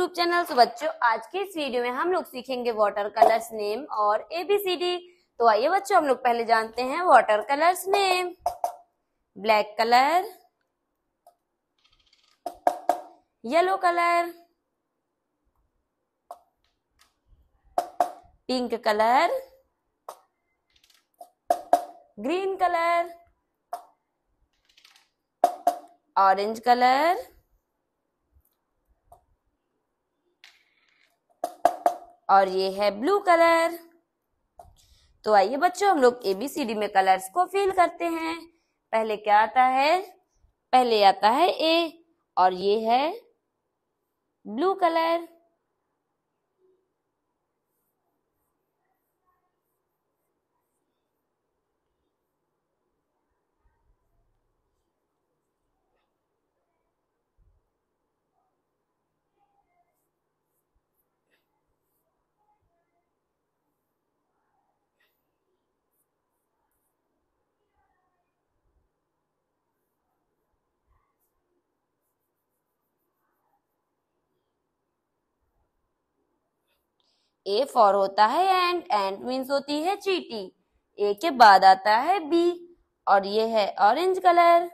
YouTube channel बच्चों आज के इस वीडियो में हम लोग सीखेंगे वाटर कलर्स नेम और एबीसीडी तो आइए बच्चों हम लोग पहले जानते हैं water colours name black colour yellow colour pink colour green colour orange colour और ये है ब्लू कलर तो आइए बच्चों हम लोग एबीसीडी में कलर्स को फील करते हैं पहले क्या आता है पहले आता है ए और ये है ब्लू कलर ए फॉर होता है एंड एंड मीन्स होती है चीटी ए के बाद आता है बी और ये है ऑरेंज कलर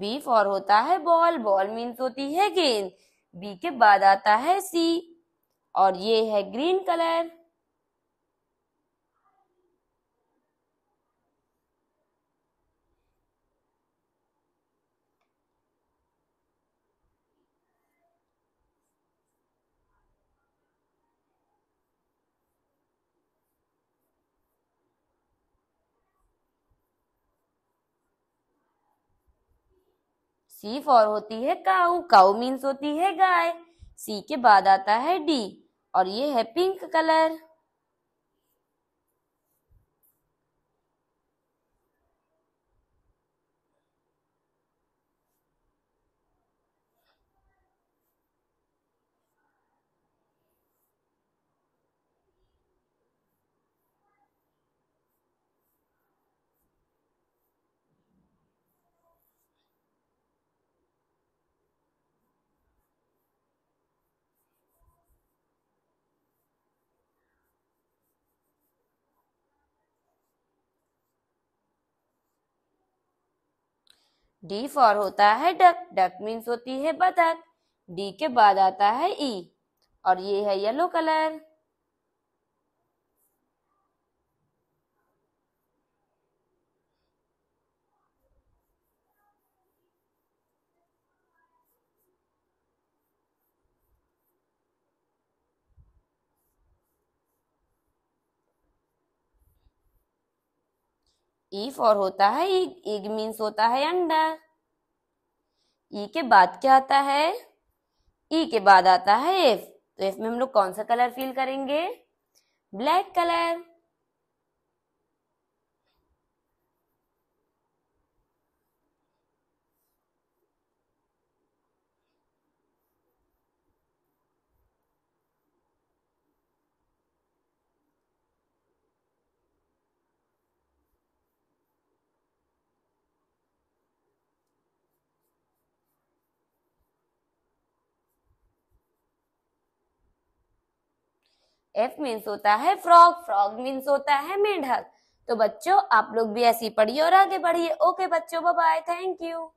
बी फॉर होता है बॉल बॉल मीन्स होती है गेंद बी के बाद आता है सी और ये है ग्रीन कलर सी फॉर होती है काऊ काऊ मीन्स होती है गाय सी के बाद आता है डी और ये है पिंक कलर डी फॉर होता है डक डक मीन्स होती है बतख डी के बाद आता है ई और ये है येलो कलर ई फॉर होता है इग इग मीन्स होता है अंडा ई e के बाद क्या आता है ई e के बाद आता है एफ तो एफ में हम लोग कौन सा कलर फील करेंगे ब्लैक कलर एफ मीन्स होता है फ्रॉग फ्रॉग मीन्स होता है मेंढक तो बच्चों आप लोग भी ऐसी पढ़िए और आगे बढ़िए ओके बच्चों बाय थैंक यू